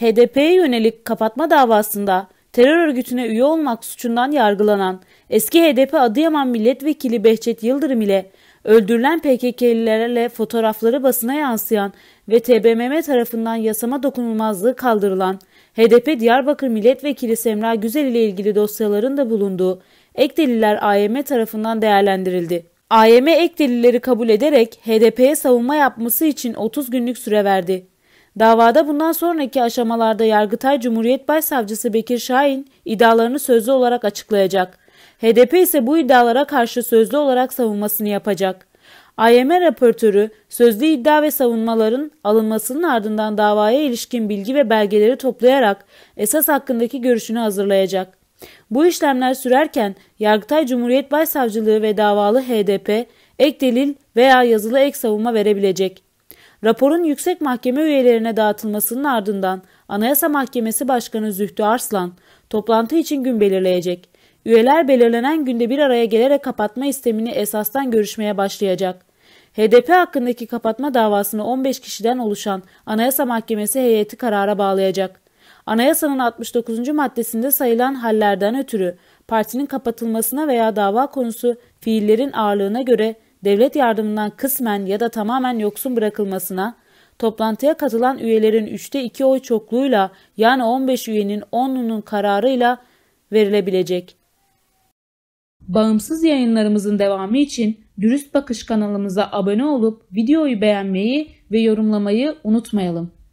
HDP'ye yönelik kapatma davasında terör örgütüne üye olmak suçundan yargılanan eski HDP Adıyaman Milletvekili Behçet Yıldırım ile öldürülen PKK'lilerle fotoğrafları basına yansıyan ve TBMM tarafından yasama dokunulmazlığı kaldırılan HDP Diyarbakır Milletvekili Semra Güzel ile ilgili dosyaların da bulunduğu ek deliller AYM tarafından değerlendirildi. AYM ek delilleri kabul ederek HDP'ye savunma yapması için 30 günlük süre verdi. Davada bundan sonraki aşamalarda Yargıtay Cumhuriyet Başsavcısı Bekir Şahin iddialarını sözlü olarak açıklayacak. HDP ise bu iddialara karşı sözlü olarak savunmasını yapacak. AYM raportörü sözlü iddia ve savunmaların alınmasının ardından davaya ilişkin bilgi ve belgeleri toplayarak esas hakkındaki görüşünü hazırlayacak. Bu işlemler sürerken Yargıtay Cumhuriyet Başsavcılığı ve davalı HDP ek delil veya yazılı ek savunma verebilecek. Raporun yüksek mahkeme üyelerine dağıtılmasının ardından Anayasa Mahkemesi Başkanı Zühtü Arslan toplantı için gün belirleyecek. Üyeler belirlenen günde bir araya gelerek kapatma istemini esastan görüşmeye başlayacak. HDP hakkındaki kapatma davasını 15 kişiden oluşan Anayasa Mahkemesi heyeti karara bağlayacak. Anayasanın 69. maddesinde sayılan hallerden ötürü partinin kapatılmasına veya dava konusu fiillerin ağırlığına göre devlet yardımından kısmen ya da tamamen yoksun bırakılmasına, toplantıya katılan üyelerin 3'te 2 oy çokluğuyla yani 15 üyenin 10'unun kararıyla verilebilecek. Bağımsız yayınlarımızın devamı için Dürüst Bakış kanalımıza abone olup videoyu beğenmeyi ve yorumlamayı unutmayalım.